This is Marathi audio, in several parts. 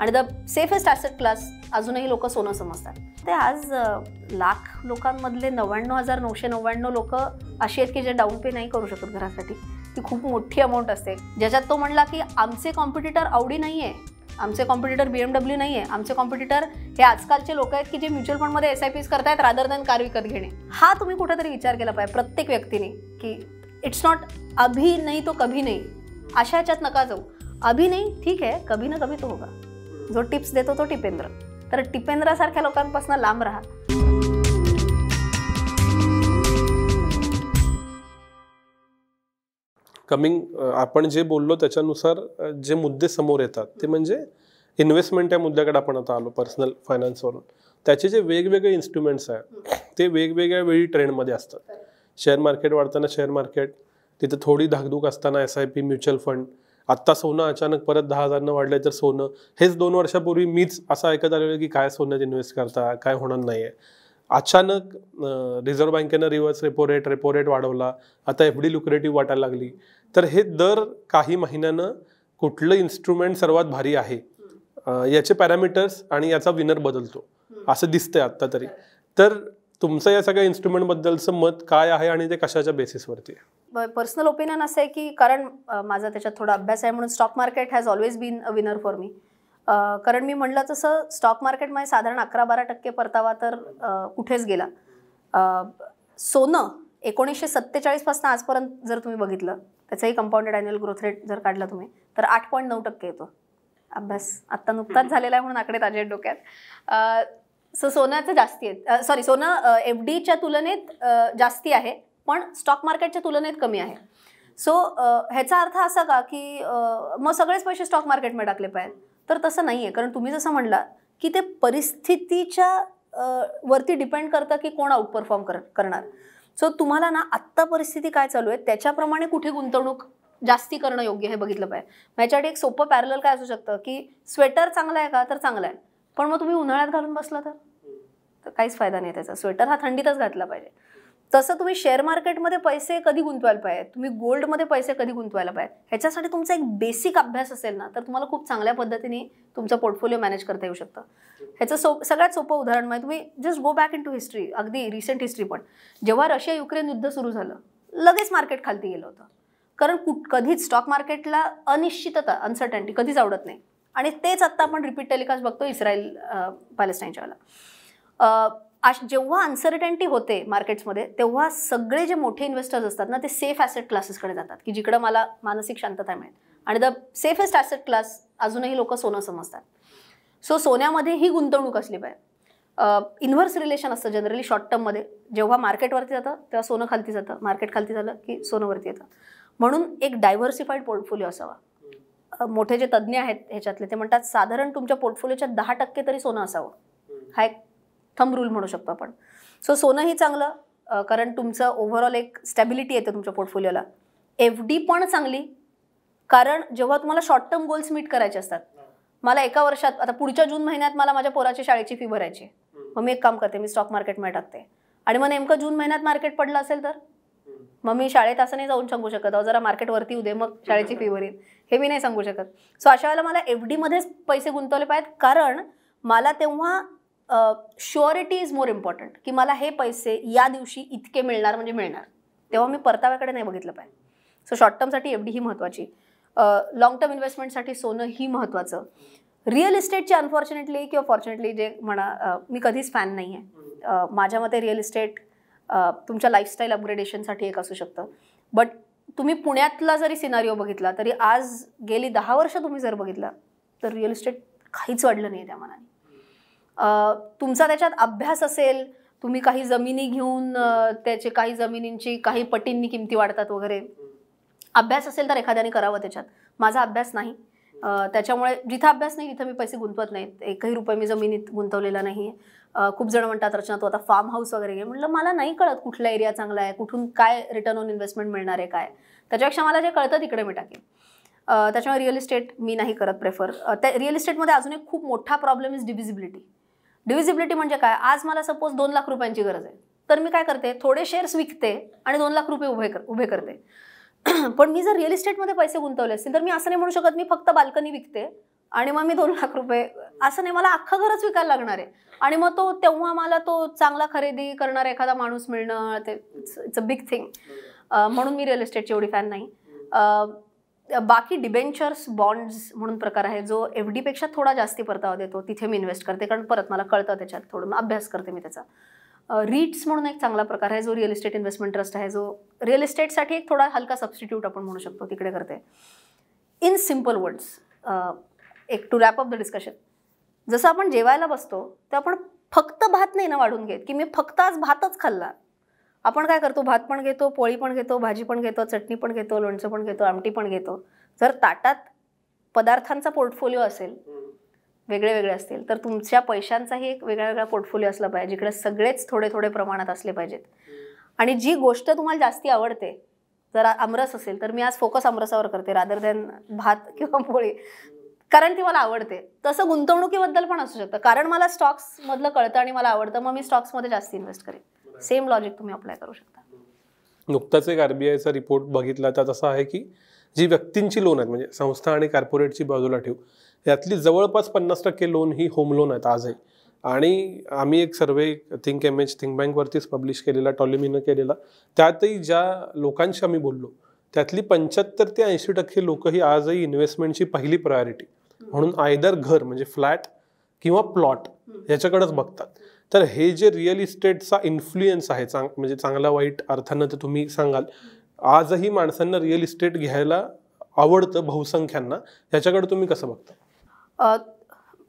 आणि द सेफेस्ट ॲसेट क्लास अजूनही लोक सोनं समजतात ते आज लाख लोकांमधले नव्याण्णव हजार नऊशे नव्याण्णव लोक अशी आहेत की जे डाऊन पे नाही करू शकत घरासाठी ती खूप मोठी अमाऊंट असते ज्याच्यात तो म्हणला की आमचे कॉम्पिटिटर आवडी नाही आहे आमचे कॉम्पिटिटर बी एमडब्ल्यू नाही आहे आमचे कॉम्पिटिटर हे आजकालचे लोक आहेत की जे म्युच्युअल फंडमध्ये एस आय पीज करतायत रादर दॅन कार विकत घेणे हा तुम्ही कुठेतरी विचार केला पाहिजे प्रत्येक व्यक्तीने की इट्स नॉट अभि नाही तो कभी नाही अशा ह्याच्यात नका जाऊ अभि नाही ठीक आहे कभी ना कभी तो होगा जो टिप्स देतो तो टिपेंद्र तर टिपेंद्रासारख्या लोकांपासून लांब राहा कमिंग आपण जे बोललो त्याच्यानुसार जे मुद्दे समोर येतात ते म्हणजे इन्व्हेस्टमेंट या मुद्द्याकडे आपण आता आलो पर्सनल फायनान्सवरून त्याचे जे वेगवेगळे इन्स्ट्रुमेंट्स आहेत ते वेगवेगळ्या वेळी ट्रेंडमध्ये असतात शेअर मार्केट वाढताना शेअर मार्केट तिथे थोडी धाकधूक असताना S I P mutual fund आत्ता सोनं अचानक परत दहा हजारनं वाढलं तर सोनं हेच दोन वर्षापूर्वी मीच असं ऐकत आलेलं की काय सोन्यात इन्व्हेस्ट करता काय होणार नाही आहे अचानक रिझर्व्ह बँकेनं reverse repo rate repo rate वाढवला आता एफ डी लुक्रेटिव्ह वाटायला लागली तर हे दर काही महिन्यानं कुठलं इन्स्ट्रुमेंट सर्वात भारी आहे याचे पॅरामीटर्स आणि याचा विनर बदलतो असं दिसतंय आत्ता तरी तर तुमचं या सगळ्या इन्स्ट्रुमेंटबद्दलचं मत काय आहे आणि ते कशाच्या बेसिसवरती आहे पर्सनल ओपिनियन असं आहे की कारण माझा त्याच्यात थोडा अभ्यास आहे म्हणून stock market has always been a winner for me कारण मी म्हटलं तसं स्टॉक मार्केटमध्ये साधारण अकरा बारा टक्के परतावा तर कुठेच गेला सोनं एकोणीसशे सत्तेचाळीसपासून आजपर्यंत जर तुम्ही बघितलं त्याचाही कंपाऊंडेड अॅन्युअल ग्रोथ रेट जर काढला तुम्ही तर आठ पॉईंट नऊ टक्के येतो अभ्यास आत्ता नुकताच झालेला आहे म्हणून आकडे ताजे डोक्यात सो सोन्याचं जास्ती आहे सॉरी सोनं एफ डीच्या तुलनेत जास्ती आहे पण स्टॉक मार्केटच्या तुलनेत कमी आहे सो ह्याचा अर्थ असा का की मग सगळेच पैसे स्टॉक मार्केटमध्ये टाकले पाहिजेत तर तसं नाही आहे कारण तुम्ही जसं म्हणला की ते परिस्थितीच्या वरती डिपेंड करतं की कोण परफॉर्म कर करणार सो तुम्हाला ना आत्ता परिस्थिती काय चालू आहे त्याच्याप्रमाणे कुठे गुंतवणूक जास्ती करणं योग्य हे बघितलं पाहिजे ह्याच्यासाठी एक सोपं पॅरल काय असू शकतं की स्वेटर चांगला आहे का तर चांगला आहे पण मग तुम्ही उन्हाळ्यात घालून बसला तर काहीच फायदा नाही त्याचा स्वेटर हा थंडीतच घातला पाहिजे तसं तुम्ही शेअर मार्केटमध्ये पैसे कधी गुंतवायला पाहिजे तुम्ही गोल्डमध्ये पैसे कधी गुंतवायला पाहिजे ह्याच्यासाठी तुमचा एक बेसिक अभ्यास असेल ना तर तुम्हाला खूप चांगल्या पद्धतीने तुमचा पोर्टफोलिओ मॅनेज करता येऊ शकतं ह्याचं सो सगळ्यात सोपं उदाहरण म्हणजे तुम्ही just go back into history अगदी रिसेंट हिस्ट्री पण जेव्हा रशिया युक्रेन युद्ध सुरू झालं लगेच मार्केट खालती गेलं होतं कारण कुठ कधीच स्टॉक मार्केटला अनिश्चितता अनसर्टन्टी कधीच आवडत नाही आणि तेच आत्ता आपण रिपीट टेलिकास्ट बघतो इस्रायल पॅलेस्टाईनच्या वेळेला जेव्हा अनसर्टन्टी होते मार्केट्समध्ये तेव्हा सगळे जे मोठे इन्व्हेस्टर्स असतात ना ते सेफ ॲसेट क्लासेसकडे जातात की जिकडं मला मानसिक शांतता मिळेल आणि द सेफेस्ट ॲसेट क्लास अजूनही लोक सोनं समजतात सो सोन्यामध्ये ही गुंतवणूक असली पाहिजे इन्व्हर्स रिलेशन असतं जनरली शॉर्ट टर्ममध्ये जेव्हा मार्केटवरती जातं तेव्हा सोनं खालती जातं मार्केट खालती झालं की सोनंवरती येतं म्हणून एक डायव्हर्सिफाईड पोर्टफोलिओ असावा मोठे जे तज्ज्ञ आहेत ह्याच्यातले ते म्हणतात साधारण तुमच्या पोर्टफोलिओच्या दहा टक्के तरी सोनं असावं हा एक थंब रूल म्हणू शकतो आपण सो सोनंही चांगलं कारण तुमचं ओव्हरऑल एक स्टॅबिलिटी येते तुमच्या पोर्टफोलिओला एफ डी पण चांगली कारण जेव्हा तुम्हाला शॉर्ट टर्म गोल्स मीट करायचे असतात मला एका वर्षात आता पुढच्या जून महिन्यात मला माझ्या पोराची शाळेची फी भरायची मग मी एक काम करते मी स्टॉक मार्केटमध्ये टाकते आणि मग नेमकं जून महिन्यात मार्केट पडलं असेल तर मग मी शाळेत असं नाही जाऊन सांगू शकत अहो जरा मार्केट वरती उदे मग शाळेची फी येईल हे मी नाही सांगू शकत सो अशा वेळेला मला एफ डीमध्येच पैसे गुंतवले पाहिजेत कारण मला तेव्हा शुअरिटी इज मोर इम्पॉर्टंट की मला हे पैसे या दिवशी इतके मिळणार म्हणजे मिळणार तेव्हा मी परताव्याकडे नाही बघितलं पाहिजे सो शॉर्ट टर्मसाठी एफ डी ही महत्त्वाची लाँग टर्म इन्व्हेस्टमेंटसाठी सोनं ही महत्त्वाचं रिअल इस्टेटची अनफॉर्च्युनेटली किंवा फॉर्च्युनेटली जे म्हणा मी कधीच फॅन नाही आहे माझ्या मते रिअल इस्टेट तुमच्या लाईफस्टाईल अपग्रेडेशनसाठी एक असू शकतं बट तुम्ही पुण्यातला जरी सिनारिओ बघितला तरी आज गेली दहा वर्ष तुम्ही जर बघितला तर रिअल इस्टेट काहीच वाढलं नाही त्या मनाने तुमचा त्याच्यात अभ्यास असेल तुम्ही काही जमिनी घेऊन त्याचे काही जमिनींची काही पटींनी किमती वाढतात वगैरे अभ्यास असेल तर एखाद्याने करावा त्याच्यात माझा अभ्यास नाही त्याच्यामुळे जिथं अभ्यास नाही तिथं मी पैसे गुंतवत नाहीत एकही रुपये मी जमिनीत गुंतवलेला नाही आहे खूप जण म्हणतात रचना तू आता फार्म हाऊस वगैरे घे म्हटलं मला नाही कळत कुठला एरिया चांगला आहे कुठून काय रिटर्न ऑन इन्व्हेस्टमेंट मिळणार आहे काय त्याच्यापेक्षा मला जे कळतं तिकडे मी टाकेन त्याच्यामुळे रिअल इस्टेट मी नाही करत प्रेफर त्या रिअल इस्टेटमध्ये अजून एक खूप मोठा प्रॉब्लेम इज डिव्हिजिबिलिटी डिव्हिजिबिलिटी म्हणजे काय आज मला सपोज दोन लाख रुपयांची गरज आहे तर मी काय करते थोडे शेअर्स विकते आणि दोन लाख रुपये उभे कर उभे करते पण मी जर रिअल इस्टेटमध्ये पैसे गुंतवले असतील तर मी असं नाही म्हणू शकत मी फक्त बाल्कनी विकते आणि मग मी दोन लाख रुपये असं नाही मला अख्खं घरच विकायला लागणार आहे आणि मग तो तेव्हा मला तो चांगला खरेदी करणारा एखादा माणूस मिळणं ते इट्स अ बिग थिंग म्हणून मी रिअल इस्टेटची एवढी फॅन नाही बाकी डिबेंचर्स बॉन्ड्स म्हणून प्रकार आहे जो एफ डीपेक्षा थोडा जास्ती परतावा देतो तिथे मी इन्व्हेस्ट करते कारण परत मला कळतं त्याच्यात थोडं अभ्यास करते मी त्याचा रीट्स म्हणून एक चांगला प्रकार आहे जो रिअल इस्टेट इन्व्हेस्टमेंट ट्रस्ट आहे जो रिअल इस्टेटसाठी एक थोडा हलका सबस्टिट्यूट आपण म्हणू शकतो तिकडे करते इन सिम्पल वर्ड्स एक to wrap up the discussion जसं आपण जेवायला बसतो तर आपण फक्त भात नाही ना वाढून घेत की मी फक्त आज भातच खाल्ला आपण काय करतो भात पण घेतो पोळी पण घेतो भाजी पण घेतो चटणी पण घेतो लोणचं पण घेतो आमटी पण घेतो जर ताटात पदार्थांचा पोर्टफोलिओ असेल वेगळे वेगळे असतील तर तुमच्या पैशांचाही एक वेगळा वेगळा पोर्टफोलिओ असला पाहिजे जिकडे सगळेच थोडे थोडे प्रमाणात असले पाहिजेत आणि जी गोष्ट तुम्हाला जास्ती आवडते जर आमरस असेल तर मी आज फोकस आमरसावर करते रादर दॅन भात किंवा पोळी कारण ती मला आवडते तसं गुंतवणुकीबद्दल पण असू शकतं कारण मला स्टॉक्स मधलं कळतं आणि मला आवडतं मग मी स्टॉक्स मध्ये जास्त इन्व्हेस्ट करेन सेम लॉजिक तुम्ही अप्लाय करू शकता नुकताच एक आरबीआयचा रिपोर्ट बघितला त्यात असं आहे की जी व्यक्तींची लोन आहेत म्हणजे संस्था आणि कॉर्पोरेटची बाजूला ठेवू यातली जवळपास पन्नास टक्के लोन ही होम लोन आहेत आजही आणि आम्ही एक survey think M H think बँकवरतीच पब्लिश केलेला टॉलिमीनं केलेला त्यातही ज्या लोकांशी आम्ही बोललो त्यातली पंच्याहत्तर ते ऐंशी टक्के लोक ही आजही इन्व्हेस्टमेंटची पहिली प्रायोरिटी म्हणून आयदर घर म्हणजे फ्लॅट किंवा प्लॉट याच्याकडेच बघतात तर हे जे रिअल इस्टेटचा इन्फ्लुएन्स आहे चांग म्हणजे चांगला वाईट अर्थानं तर तुम्ही सांगाल आजही माणसांना रिअल इस्टेट घ्यायला आवडतं बहुसंख्यांना ह्याच्याकडे तुम्ही कसं बघता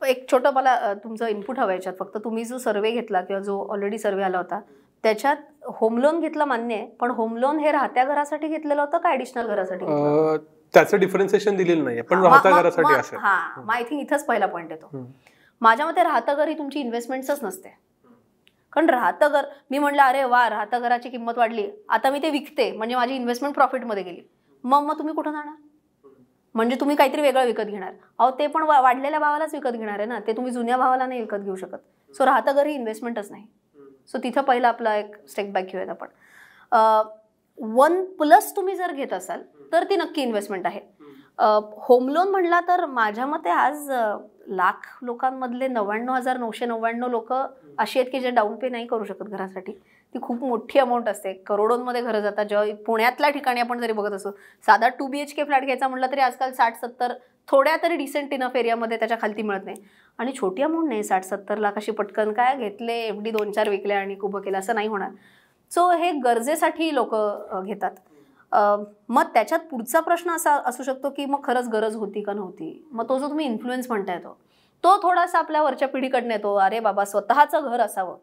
एक छोटं मला तुमचं इनपुट हवं याच्यात फक्त तुम्ही जो सर्वे घेतला किंवा जो ऑलरेडी सर्वे आला होता त्याच्यात होम लोन घेतलं मान्य आहे पण होम लोन हे राहत्या घरासाठी घेतलेलं होतं का ॲडिशनल घरासाठी त्याचं डिफरन्सिएशन दिलेलं नाही पण राहता घरासाठी असेल हा आय थिंक इथंच पहिला पॉईंट येतो माझ्या मते राहतं घर ही तुमची इन्व्हेस्टमेंटच नसते कारण राहतं घर मी म्हटलं अरे वा राहतं घराची किंमत वाढली आता मी ते विकते म्हणजे माझी इन्व्हेस्टमेंट प्रॉफिटमध्ये गेली मग मग तुम्ही कुठं जाणार म्हणजे तुम्ही काहीतरी वेगळं विकत घेणार अहो ते पण वाढलेल्या भावालाच विकत घेणार आहे ना ते तुम्ही जुन्या भावाला नाही विकत घेऊ शकत सो राहतं घर ही इन्व्हेस्टमेंटच नाही सो तिथं पहिला आपला एक स्टेप बॅक घेऊयात आपण वन प्लस तुम्ही जर घेत असाल तर ती नक्की इन्व्हेस्टमेंट आहे होम लोन म्हणला तर माझ्या मते आज लाख लोकांमधले नव्याण्णव हजार नऊशे नव्याण्णव लोक अशी आहेत की जे डाऊन पे नाही करू शकत घरासाठी ती खूप मोठी अमाऊंट असते करोडोंमध्ये घरं जातात जेव्हा पुण्यातल्या ठिकाणी आपण जरी बघत असो साधा two B H K flat घ्यायचा म्हटलं तरी आजकाल साठ सत्तर थोड्या तरी डिसेंट इनफ एरियामध्ये त्याच्या खालती मिळत नाही आणि छोटी अमाऊंट नाही साठ सत्तर लाख अशी पटकन काय घेतले एफ डी दोन चार विकले आणि खूप केलं असं नाही होणार सो हे गरजेसाठी लोक घेतात मग त्याच्यात पुढचा प्रश्न असा असू शकतो की मग खरंच गरज होती का नव्हती मग तो जो तुम्ही इन्फ्लुएन्स म्हणताय तो तो थोडासा आपल्या वरच्या पिढीकडनं येतो अरे बाबा स्वतःचं घर असावं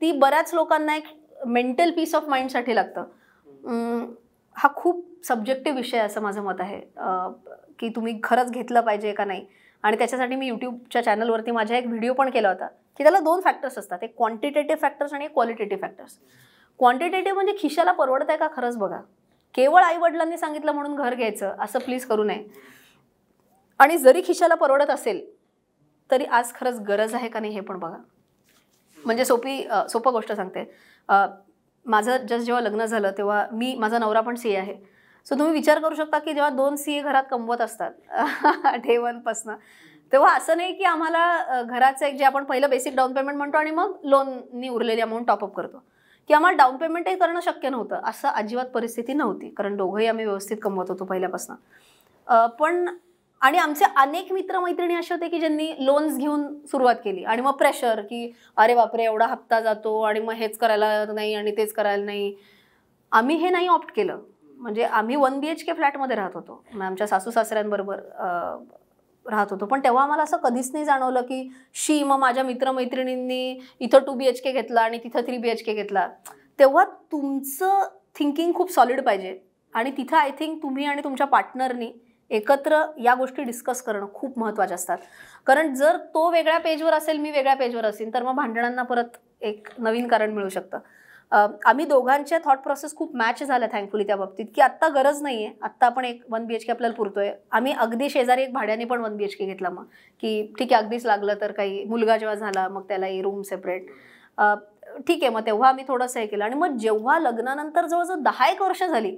ती बऱ्याच लोकांना एक मेंटल पीस ऑफ माइंडसाठी लागतं हा खूप सब्जेक्टिव्ह विषय असं माझं मत आहे की तुम्ही खरंच घेतलं पाहिजे का नाही आणि त्याच्यासाठी मी यूट्यूबच्या चॅनलवरती माझ्या एक व्हिडिओ पण केला होता की त्याला दोन फॅक्टर्स असतात एक क्वांटिटेटिव्ह फॅक्टर्स आणि एक क्वालिटेटिव्ह फॅक्टर्स क्वांटिटेटिव्ह म्हणजे खिशाला परवडत आहे का खरंच बघा केवळ आईवडिलांनी सांगितलं म्हणून घर घ्यायचं असं प्लीज करू नये आणि जरी खिशाला परवडत असेल तरी आज खरंच गरज आहे का नाही हे पण बघा म्हणजे सोपी सोपं गोष्ट सांगते माझं जस्ट जेव्हा लग्न झालं तेव्हा मी माझा नवरा पण सी आहे सो तुम्ही विचार करू शकता की जेव्हा दोन सी घरात कमवत असतात डे वनपासनं तेव्हा असं नाही की आम्हाला घराचं एक जे आपण पहिलं बेसिक डाऊन पेमेंट म्हणतो आणि मग लोननी उरलेली अमाऊंट टॉपअप करतो की आम्हाला डाऊन पेमेंटही करणं शक्य नव्हतं असं अजिबात परिस्थिती नव्हती कारण दोघंही आम्ही व्यवस्थित कमवत होतो पहिल्यापासून पण आणि आमचे अनेक मित्रमैत्रिणी असे होते की ज्यांनी लोन्स घेऊन सुरुवात केली आणि मग प्रेशर की अरे बापरे एवढा हप्ता जातो आणि मग हेच करायला नाही आणि तेच करायला नाही आम्ही हे नाही ऑप्ट केलं म्हणजे आम्ही वन बी एच के फ्लॅटमध्ये राहत होतो आमच्या सासू सासऱ्यांबरोबर राहत होतो पण तेव्हा मला असं कधीच नाही जाणवलं की शी मग माझ्या मित्रमैत्रिणींनी इथं टू बी एच के घेतला आणि तिथं थ्री बी एच के घेतला तेव्हा तुमचं थिंकिंग खूप सॉलिड पाहिजे आणि तिथं आय थिंक तुम्ही आणि तुमच्या पार्टनरनी एकत्र या गोष्टी डिस्कस करणं खूप महत्त्वाच्या असतात कारण जर तो वेगळ्या पेजवर असेल मी वेगळ्या पेजवर असेल तर मग भांडणांना परत एक नवीन कारण मिळू शकतं आम्ही दोघांच्या थॉट प्रोसेस खूप मॅच झाल्या थँकफुली त्या बाबतीत की आत्ता गरज नाही आहे आत्ता आपण एक वन बी एच के आपल्याला पुरतोय आम्ही अगदी शेजारी एक भाड्याने पण वन बी एच के घेतला मग की ठीक आहे अगदीच लागलं तर काही मुलगा जेव्हा झाला मग त्यालाही रूम सेपरेट ठीक आहे मग तेव्हा आम्ही थोडंसं हे केलं आणि मग जेव्हा लग्नानंतर जवळजवळ दहा एक वर्ष झाली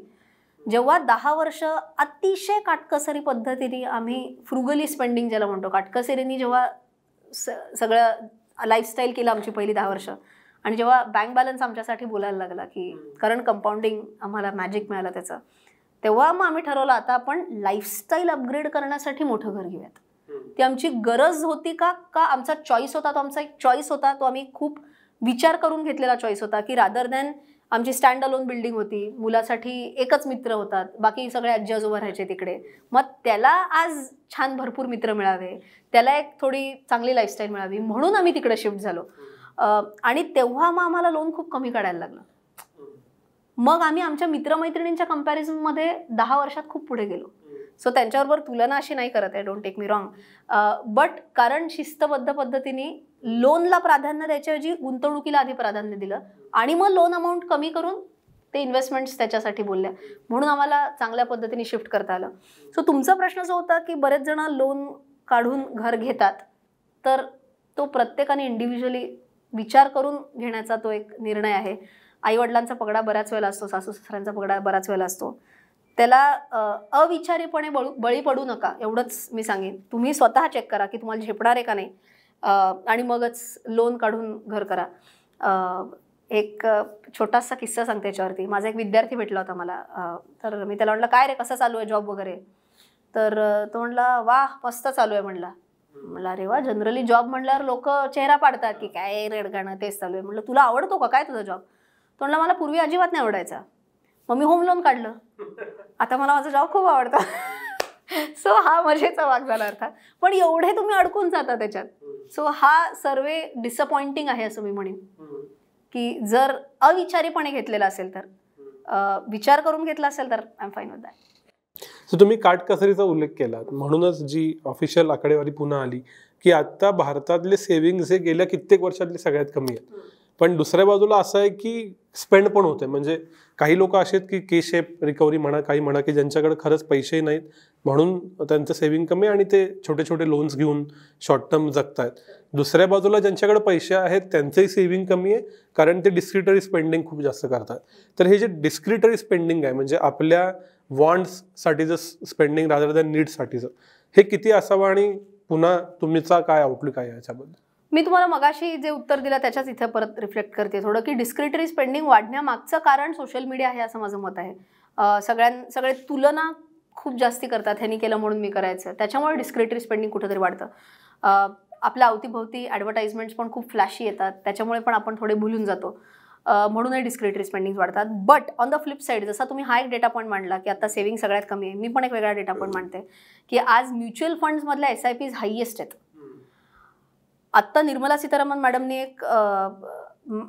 जेव्हा दहा वर्ष अतिशय काटकसरी पद्धतीने आम्ही फ्रुगली स्पेंडिंग ज्याला म्हणतो काटकसरीने जेव्हा स सगळं लाईफस्टाईल केलं आमची पहिली दहा वर्ष आणि जेव्हा बँक बॅलन्स आमच्यासाठी बोलायला लागला की कारण कंपाऊंडिंग आम्हाला मॅजिक मिळालं त्याचं तेव्हा मग आम्ही ठरवलं आता आपण लाईफस्टाईल अपग्रेड करण्यासाठी मोठं घर घेऊयात ती आमची गरज होती का का आमचा चॉईस होता तो आमचा एक चॉईस होता तो आम्ही खूप विचार करून घेतलेला चॉईस होता की रादर दॅन आमची स्टँड अलोन बिल्डिंग होती मुलासाठी एकच मित्र होतात बाकी सगळे आजी आजोबा राहायचे तिकडे मग त्याला आज छान भरपूर मित्र मिळावे त्याला एक थोडी चांगली लाईफस्टाईल मिळावी म्हणून आम्ही तिकडे शिफ्ट झालो आणि तेव्हा मग आम्हाला लोन खूप कमी काढायला लागलं मग आम्ही आमच्या मित्रमैत्रिणींच्या कम्पॅरिझनमध्ये दहा वर्षात खूप पुढे गेलो सो त्यांच्याबरोबर तुलना अशी नाही करत आहे don't take me wrong but कारण शिस्तबद्ध पद्धतीने लोनला प्राधान्य द्यायच्याऐवजी गुंतवणुकीला आधी प्राधान्य दिलं आणि मग लोन अमाऊंट कमी करून ते इन्व्हेस्टमेंट्स त्याच्यासाठी बोलल्या म्हणून आम्हाला चांगल्या पद्धतीने शिफ्ट करता आलं सो तुमचा प्रश्न जो होता की बरेच जण लोन काढून घर घेतात तर तो प्रत्येकाने इंडिव्हिज्युअली विचार करून घेण्याचा तो एक निर्णय आहे आईवडिलांचा पगडा बऱ्याच वेळेला असतो सासू सासऱ्यांचा पगडा बऱ्याच वेळेला असतो त्याला अविचारीपणे बळू बळी पडू नका एवढंच मी सांगेन तुम्ही स्वतः चेक करा की तुम्हाला झेपणार आहे का नाही आणि मगच लोन काढून घर करा एक छोटासा किस्सा सांगते याच्यावरती माझा एक विद्यार्थी भेटला होता मला तर मी त्याला म्हटलं काय रे कसं चालू आहे जॉब वगैरे तर तो म्हटला वा मस्त चालू आहे म्हणला मला रेवा वा जनरली जॉब म्हणल्यावर लोक चेहरा पाडतात की काय रेडगाणं तेच चालू आहे म्हटलं तुला आवडतो का काय तुझा जॉब तो म्हणलं मला पूर्वी अजिबात नाही आवडायचा मग मी होम लोन काढलं आता मला माझा जॉब खूप आवडतो सो हा मजेचा वाघ झाला अर्थात पण एवढे तुम्ही अडकून जाता त्याच्यात सो हा सर्वे डिसअपॉइंटिंग आहे असं मी म्हणेन की जर अविचारीपणे घेतलेला असेल तर विचार करून घेतला असेल तर I am fine with that so तुम्ही काटकसरीचा उल्लेख केला म्हणूनच जी ऑफिशियल आकडेवारी पुन्हा आली की आता भारतातले सेव्हिंग्स हे गेल्या कित्येक वर्षातले सगळ्यात कमी आहेत पण दुसऱ्या बाजूला असं आहे की स्पेंड पण होते म्हणजे काही लोक असे आहेत की के शेप रिकव्हरी म्हणा काही म्हणा की ज्यांच्याकडे खरंच पैसेही नाहीत म्हणून त्यांचं सेव्हिंग कमी आणि ते छोटे छोटे लोन्स घेऊन शॉर्ट टर्म जगतायत दुसऱ्या बाजूला ज्यांच्याकडे पैसे आहेत त्यांचंही सेव्हिंग कमी आहे कारण ते डिस्क्रिटरी स्पेंडिंग खूप जास्त करतात तर हे जे डिस्क्रिटरी स्पेंडिंग आहे म्हणजे आपल्या वॉन्ट्ससाठीचं स्पेंडिंग रादर दॅन नीड्ससाठीचं हे किती असावं आणि पुन्हा तुमचा काय आउटलुक आहे याच्याबद्दल मी तुम्हाला मगाशी जे उत्तर दिलं त्याच्याच इथे परत रिफ्लेक्ट करते थोडं की डिस्क्रिटरी स्पेंडिंग वाढण्यामागचं कारण सोशल मीडिया आहे असं माझं मत आहे सगळ्यां सगळे तुलना खूप जास्ती करतात ह्यांनी केलं म्हणून मी करायचं त्याच्यामुळे डिस्क्रिटरी स्पेंडिंग कुठंतरी वाढतं आपल्या अवतीभोवती ॲडव्हर्टाइजमेंट्स पण खूप फ्लॅशी येतात त्याच्यामुळे पण आपण थोडे भुलून जातो म्हणूनही डिस्क्रिटरी स्पेंडिंग वाढतात but on the flip side जसा तुम्ही हा एक डेटा पॉईंट मांडला की आता सेव्हिंग सगळ्यात कमी आहे मी पण एक वेगळा डेटा पॉईंट मांडते की आज म्युच्युअल फंड्समधल्या एस आय पीज हायएस्ट आहेत आत्ता निर्मला सीतारामन मॅडमनी एक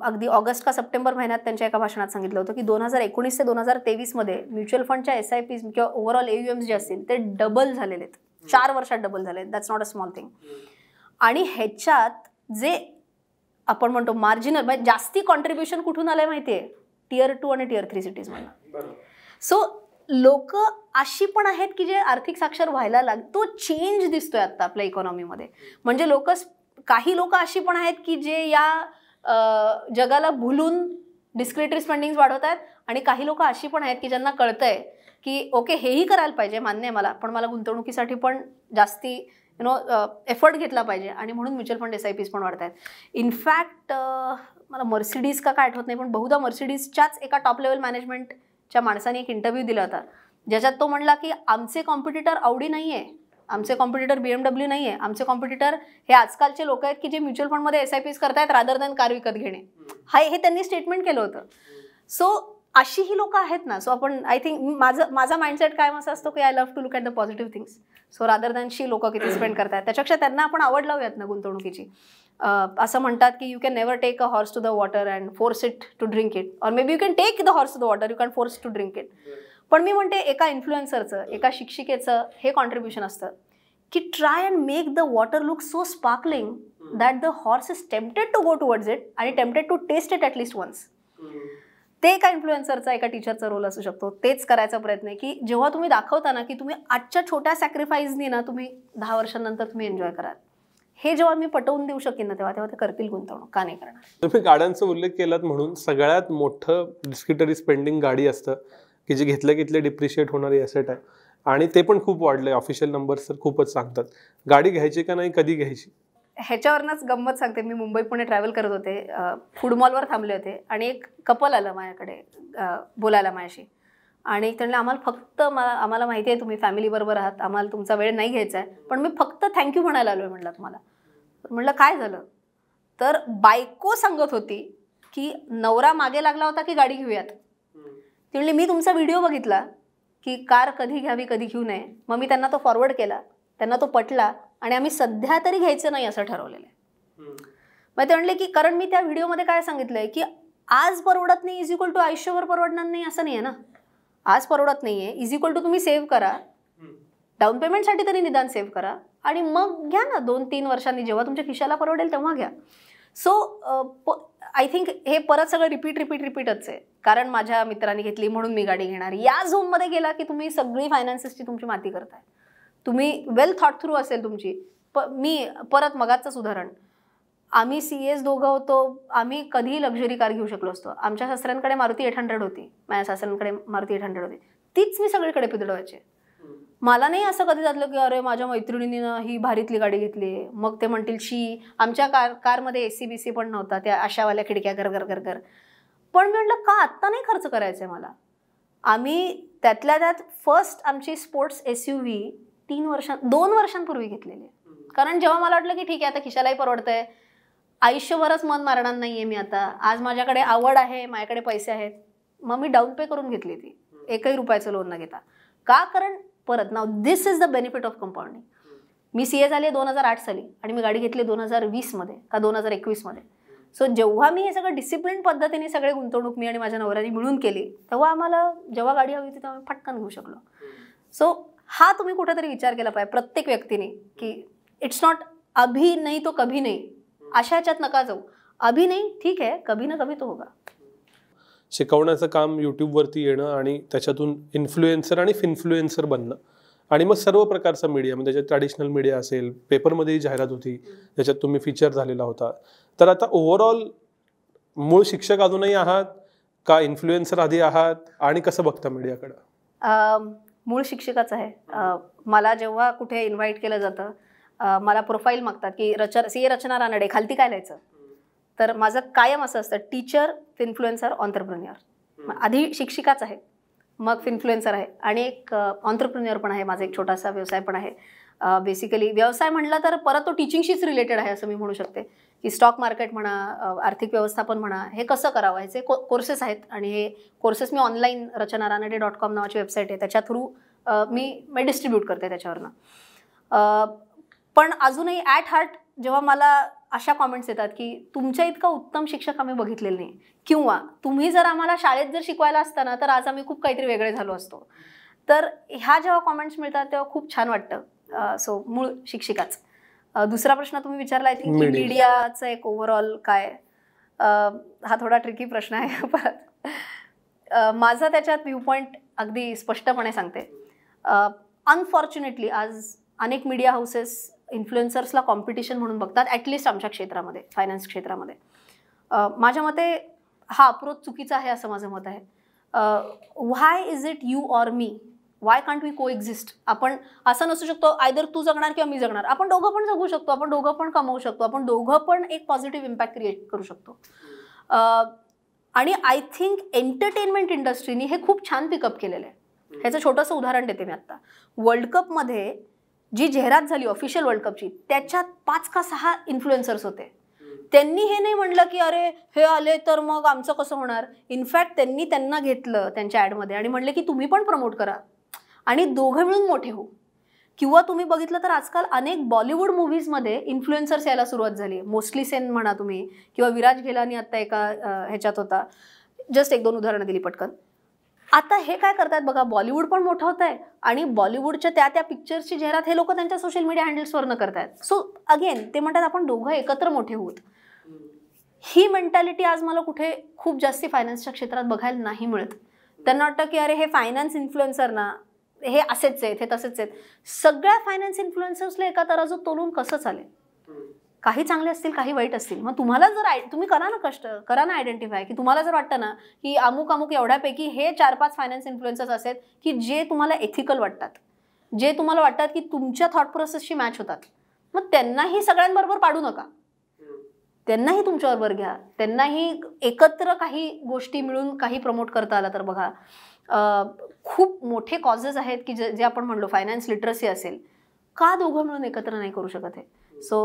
अगदी ऑगस्ट का सप्टेंबर महिन्यात त्यांच्या एका भाषणात सांगितलं होतं की दोन हजार एकोणीस ते दोन हजार तेवीसमध्ये म्युच्युअल फंडच्या एस आय पीज किंवा ओव्हरऑल एम्स जे असतील ते डबल झालेले आहेत चार वर्षात डबल झाले that's not a small thing आणि ह्याच्यात जे आपण म्हणतो मार्जिनल म्हणजे जास्ती कॉन्ट्रीब्युशन कुठून आलंय माहिती आहे टिअर टू आणि टिअर थ्री सिटीज म्हणून सो लोक अशी पण आहेत की जे आर्थिक साक्षर व्हायला लाग तो चेंज दिसतोय आता आपल्या इकॉनॉमीमध्ये म्हणजे लोक काही लोक अशी पण आहेत की जे या जगाला भुलून डिस्क्रिटरी स्पेंडिंग वाढवत आहेत आणि काही लोक अशी पण आहेत की ज्यांना कळतंय की ओके हेही करायला पाहिजे मान्य आहे मला पण मला गुंतवणुकीसाठी पण जास्ती यु नो एफर्ट घेतला पाहिजे आणि म्हणून mutual fund S I Ps पण वाढत आहेत इनफॅक्ट मला मर्सिडीज का काय आठवत नाही पण बहुधा मर्सिडीजच्याच एका टॉप लेवल मॅनेजमेंटच्या माणसाने एक इंटरव्ह्यू दिला होता ज्याच्यात तो म्हणला की आमचे कॉम्पिटिटर आवडी नाही आहे आमचे कॉम्पिटिटर बी एमडब्ल्यू नाही आहे आमचे कॉम्पिटिटर हे आजकालचे लोक आहेत की जे म्युच्युअल फंडमध्ये एस आय पीज करतायत रादर दॅन कार विकत घेणे हा हे त्यांनी स्टेटमेंट केलं होतं सो अशी ही लोकं आहेत ना सो आपण आय थिंक माझं माझा माइंडसेट काय असा असतो की I love to look at the positive things so rather than शी लोक किती स्पेंड करतात त्याच्यापेक्षा त्यांना आपण आवड लावूयात ना गुंतवणुकीची असं म्हणतात की you can never take a horse to the water and force it to drink it or maybe you can take the horse to the water you can force to drink it पण मी म्हणते एका इन्फ्लुएन्सरचं एका शिक्षिकेचं हे कॉन्ट्रीब्युशन असतं की try and make the water look so sparkling that the horse is tempted to go towards it आणि tempted to taste it at least once ते एका इन्फ्लुएन्सरचा एका टीचरचा रोल असू शकतो तेच करायचा प्रयत्न आहे की जेव्हा तुम्ही दाखवता ना की तुम्ही आजच्या छोट्या सॅक्रिफाईसनी ना तुम्ही दहा वर्षांनंतर तुम्ही एन्जॉय कराल हे जेव्हा मी पटवून देऊ शकेन ना तेव्हा तेव्हा ते करतील गुंतवणूक का नाही करणार तुम्ही गाड्यांचा उल्लेख केलात म्हणून सगळ्यात मोठं डिस्क्रिटरी स्पेंडिंग गाडी असतं की जी घेतल्या घेतल्या डिप्रिशिएट होणारी असेट आहे आणि ते पण खूप वाढलंय ऑफिशियल नंबर्स तर खूपच सांगतात गाडी घ्यायची का नाही कधी घ्यायची ह्याच्यावरनंच गंमत सांगते मी मुंबई पुणे ट्रॅव्हल करत होते फूड मॉलवर थांबले होते आणि एक कपल आलं माझ्याकडे बोलायला माझ्याशी आणि त्यांना आम्हाला फक्त मला आम्हाला माहिती आहे तुम्ही फॅमिलीबरोबर आहात आम्हाला तुमचा वेळ नाही घ्यायचा आहे पण मी फक्त थँक्यू म्हणायला आलो आहे म्हणलं तुम्हाला म्हटलं काय झालं तर बायको सांगत होती की नवरा मागे लागला होता की गाडी घेऊयात त्यांनी मी तुमचा व्हिडिओ बघितला की कार कधी घ्यावी कधी घेऊ नये मग मी त्यांना तो फॉरवर्ड केला त्यांना तो पटला आणि आम्ही सध्या तरी घ्यायचं नाही असं ठरवलेलं आहे मग ते म्हणले की कारण मी त्या व्हिडिओमध्ये काय सांगितलंय की आज परवडत नाही इज इक्वल टू आयुष्यभर परवडणार नाही असं नाही आहे ना आज परवडत नाही आहे इज इक्वल टू तुम्ही सेव्ह करा डाऊन पेमेंटसाठी तरी निदान सेव्ह करा आणि मग घ्या ना दोन तीन वर्षांनी जेव्हा तुमच्या खिशाला परवडेल तेव्हा घ्या सो आय थिंक हे परत सगळं रिपीट रिपीट रिपीटच आहे कारण माझ्या मित्रांनी घेतली म्हणून मी गाडी घेणार या झोनमध्ये गेला की तुम्ही सगळी फायनान्सेसची तुमची माती करताय तुम्ही वेल थॉट थ्रू असेल तुमची प मी परत मगाचंच उदाहरण आम्ही सी एस दोघं होतो आम्ही कधीही लक्झरी कार घेऊ शकलो असतो आमच्या सासऱ्यांकडे मारुती एट हंड्रेड होती माझ्या सासऱ्यांकडे मारुती एट हंड्रेड होती तीच मी सगळीकडे पिदडवायचे मला नाही असं कधी जातलं की अरे माझ्या मैत्रिणीनं ही भारीतली गाडी घेतली मग ते म्हणतील शी आमच्या कार कारमध्ये ए सी बी सी पण नव्हता त्या आशावाल्या खिडक्या घर घर घर घर पण मी म्हटलं का आत्ता नाही खर्च करायचं आहे मला आम्ही त्यातल्या त्यात फर्स्ट आमची स्पोर्ट्स एस यू व्ही तीन वर्षां दोन वर्षांपूर्वी घेतलेली कारण जेव्हा मला वाटलं की ठीक आहे आता खिशालाही परवडतंय आयुष्यभरच मन मारणार नाहीये मी आता आज माझ्याकडे आवड आहे माझ्याकडे पैसे आहेत मग मी डाऊन पे करून घेतली ती एकही रुपयाचं लोन न घेता का कारण परत नाव this is the benefit of compounding मी सी ए झाले दोन हजार आठ साली आणि मी गाडी घेतली दोन हजार वीसमध्ये का दोन हजार एकवीसमध्ये सो जेव्हा मी हे सगळं डिसिप्लिन पद्धतीने सगळे गुंतवणूक मी आणि माझ्या नवऱ्याने मिळून केली तेव्हा आम्हाला जेव्हा गाडी हवी होती तेव्हा आम्ही फटकन घेऊ शकलो सो हा तुम्ही कुठेतरी विचार केला पाहिजे प्रत्येक व्यक्तीने की इट्स नॉट अभी नाही तो कभी नाही अशा ह्याच्यात नका जाऊ अभी नाही ठीक आहे कभी ना कभी तो होगा शिकवण्याचं काम यूट्यूबवरती येणं आणि त्याच्यातून इन्फ्लुएन्सर आणि फिन्फ्लुएन्सर बनणं आणि मग सर्व प्रकारचा मीडिया म्हणजे ट्रॅडिशनल मीडिया असेल पेपरमध्ये जाहिरात होती त्याच्यात तुम्ही फीचर झालेला होता तर आता ओव्हरऑल मूळ शिक्षक अजूनही आहात का इन्फ्लुएन्सर आधी आहात आणि कसं बघता मीडियाकडं मूळ शिक्षिकाच आहे मला जेव्हा कुठे इन्व्हाइट केलं जातं मला प्रोफाईल मागतात की रचना सी ए रचना रानडे खालती काय लिहायचं तर माझं कायम असं असतं टीचर फिन्फ्लुएन्सर ऑन्टरप्रन्युअर आधी शिक्षिकाच आहे मग फिन्फ्लुएन्सर आहे आणि एक ऑन्टरप्रिन्युअर पण आहे माझा एक छोटासा व्यवसाय पण आहे बेसिकली व्यवसाय म्हटला तर परत तो टीचिंगशीच रिलेटेड आहे असं मी म्हणू शकते की स्टॉक मार्केट म्हणा आर्थिक व्यवस्थापन म्हणा हे कसं करावं ह्याचे को कोर्सेस आहेत आणि हे कोर्सेस मी online Rachana Ranade dot com नावाची वेबसाईट आहे त्याच्या थ्रू मी मी डिस्ट्रीब्यूट करते त्याच्यावरनं पण अजूनही ॲट हार्ट जेव्हा मला अशा कॉमेंट्स येतात की तुमच्या इतका उत्तम शिक्षक आम्ही बघितलेलं नाही किंवा तुम्ही जर आम्हाला शाळेत जर शिकवायला असताना तर आज आम्ही खूप काहीतरी वेगळे झालो असतो तर ह्या जेव्हा कॉमेंट्स मिळतात तेव्हा खूप छान वाटतं सो मूळ शिक्षिकाच दुसरा प्रश्न तुम्ही विचारला आय थिंक मीडियाचं एक ओव्हरऑल काय हा थोडा ट्रिकी प्रश्न आहे पण माझा त्याच्यात व्ह्यू पॉईंट अगदी स्पष्टपणे सांगते अनफॉर्च्युनेटली आज अनेक मीडिया हाऊसेस इन्फ्लुएन्सर्सला कॉम्पिटिशन म्हणून बघतात ॲटलिस्ट आमच्या क्षेत्रामध्ये फायनान्स क्षेत्रामध्ये माझ्या मते हा अप्रोच चुकीचा आहे असं माझं मत आहे why is it you or me why can't we coexist आपण असं नसू शकतो आयदर तू जगणार किंवा मी जगणार आपण दोघं पण जगू शकतो आपण दोघं पण कमवू शकतो आपण दोघं पण एक पॉझिटिव्ह इम्पॅक्ट क्रिएट करू शकतो आणि आय थिंक एंटरटेनमेंट इंडस्ट्रीनी हे खूप छान पिकअप केलेलं आहे ह्याचं छोटंसं उदाहरण देते मी आत्ता वर्ल्ड कपमध्ये जी जाहिरात झाली ऑफिशियल वर्ल्ड कपची त्याच्यात पाच का सहा इन्फ्लुएन्सर्स होते त्यांनी हे नाही म्हटलं की अरे हे आले तर मग आमचं कसं होणार इनफॅक्ट त्यांनी त्यांना घेतलं त्यांच्या ॲडमध्ये आणि म्हटलं की तुम्ही पण प्रमोट करा आणि दोघं मिळून मोठे होऊ किंवा तुम्ही बघितलं तर आजकाल अनेक बॉलिवूड मूवीजमध्ये इन्फ्लुएन्सर्स यायला सुरुवात झाली मोस्टली सेन म्हणा तुम्ही किंवा विराज घेलानी आत्ता एका ह्याच्यात होता जस्ट एक दोन उदाहरणं दिली पटकन आता हे काय करतात बघा बॉलिवूड पण मोठं होत आहे आणि बॉलिवूडच्या त्या त्या पिक्चर्सची जाहिरात हे लोक त्यांच्या सोशल मीडिया हँडल्सवरनं करतात सो अगेन ते म्हणतात आपण दोघं एकत्र मोठे होत ही मेंटॅलिटी आज मला कुठे खूप जास्ती फायनान्सच्या क्षेत्रात बघायला नाही मिळत त्यांना वाटतं की अरे हे फायनान्स इन्फ्लुएन्सर ना हे असेच आहेत हे तसेच आहेत सगळ्या फायनान्स इन्फ्लुएन्सर्सला एका तराजू तोलून कसं चालेल काही चांगले असतील काही वाईट असतील मग तुम्हाला जर आय तुम्ही करा ना कष्ट करा ना आयडेंटिफाय की तुम्हाला जर वाटतं ना की अमुक अमुक एवढ्यापैकी हे चार पाच फायनान्स इन्फ्लुएन्सर्स असेल की जे तुम्हाला एथिकल वाटतात जे तुम्हाला वाटतात की तुमच्या थॉट प्रोसेसशी मॅच होतात मग त्यांनाही सगळ्यांबरोबर पाडू नका त्यांनाही तुमच्याबरोबर घ्या त्यांनाही एकत्र काही गोष्टी मिळून काही प्रमोट करता आला तर बघा खूप मोठे कॉजेस आहेत की जे जे आपण म्हणलो फायनान्स लिटरसी असेल का दोघं मिळून एकत्र नाही करू शकत हे सो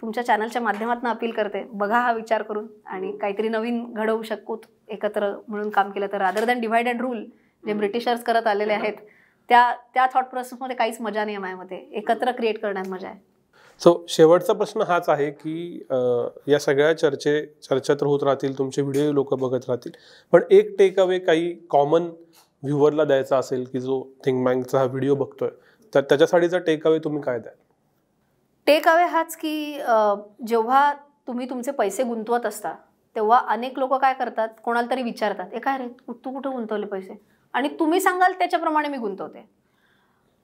तुमच्या चॅनलच्या माध्यमातून अपील करते बघा हा विचार करून आणि काहीतरी नवीन घडवू शकूत एकत्र म्हणून काम केलं तर rather than divide and rule जे ब्रिटिशर्स करत आलेले आहेत त्या त्या थॉट प्रोसेसमध्ये काहीच मजा नाही आहे मध्ये एकत्र क्रिएट करण्यात मजा आहे सो शेवटचा प्रश्न हाच आहे की या सगळ्या चर्चे चर्चा तर होत राहतील तुमचे व्हिडिओ लोक बघत राहतील पण एक टेक अवे काही कॉमन व्ह्युअरला द्यायचा असेल की जो थिंक बँकचा हा व्हिडिओ बघतोय तर त्याच्यासाठीचा टेक अवे तुम्ही काय द्याल टेक अवे हाच की जेव्हा तुम्ही तुमचे पैसे गुंतवत असता तेव्हा अनेक लोक काय करतात कोणाला तरी विचारतात ए काय रे तू कुठं गुंतवले पैसे आणि तुम्ही सांगाल त्याच्याप्रमाणे मी गुंतवते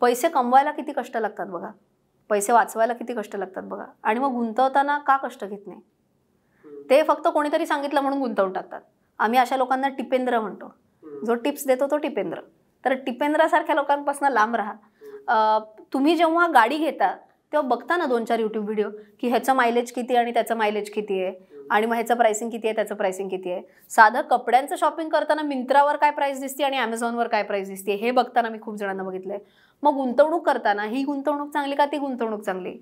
पैसे कमवायला किती कष्ट लागतात बघा पैसे वाचवायला किती कष्ट लागतात बघा आणि मग गुंतवताना का कष्ट घेत नाही ते फक्त कोणीतरी सांगितलं म्हणून गुंतवून टाकतात आम्ही अशा लोकांना टिपेंद्र म्हणतो जो टिप्स देतो तो टिपेंद्र तर टिपेंद्रासारख्या लोकांपासून लांब राहा तुम्ही जेव्हा गाडी घेता तेव्हा बघता ना दोन चार यूट्यूब व्हिडिओ की ह्याचं मायलेज किती आणि त्याचं मायलेज किती आहे आणि मग ह्याचं प्राइसिंग किती आहे त्याचं प्राइसिंग किती आहे साधं कपड्यांचं शॉपिंग करताना मिंत्रावर काय प्राइस दिसते आणि अमेझॉनवर काय प्राइस दिसते हे बघताना मी खूप जणांना बघितलं आहे मग गुंतवणूक करताना ही गुंतवणूक चांगली का ती गुंतवणूक चांगली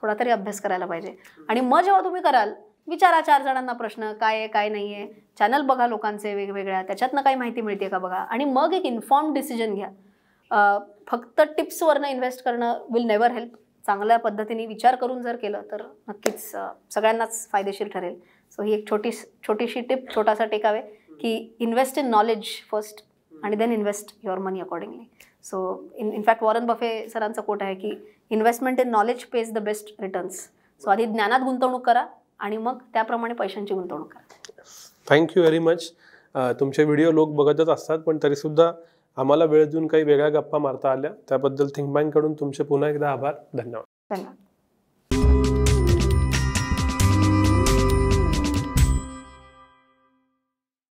थोडा तरी अभ्यास करायला पाहिजे आणि मग जेव्हा तुम्ही कराल विचारा चार जणांना प्रश्न काय आहे काय नाही आहे चॅनल बघा लोकांचे वेगवेगळ्या त्याच्यातनं काही माहिती मिळते का बघा आणि मग एक इन्फॉर्म डिसिजन घ्या फक्त टिप्सवरनं इन्व्हेस्ट करणं विल नेवर हेल्प चांगल्या पद्धतीने विचार करून जर केलं तर नक्कीच सगळ्यांनाच फायदेशीर ठरेल सो ही एक छोटी छोटीशी टिप छोटासा टेकावे की इन्व्हेस्ट इन नॉलेज फर्स्ट आणि then invest your money accordingly so in in fact Warren Buffett सरांचं कोट आहे की investment in knowledge pays the best returns so आधी ज्ञानात गुंतवणूक करा आणि मग त्याप्रमाणे पैशांची गुंतवणूक करा थँक्यू व्हेरी मच तुमचे व्हिडिओ लोक बघतच असतात पण तरीसुद्धा आम्हाला वेळ देऊन काही वेगळ्या गप्पा मारता आल्या त्याबद्दल थिंक कडून तुमचे पुन्हा एकदा आभार धन्यवाद धन्यवाद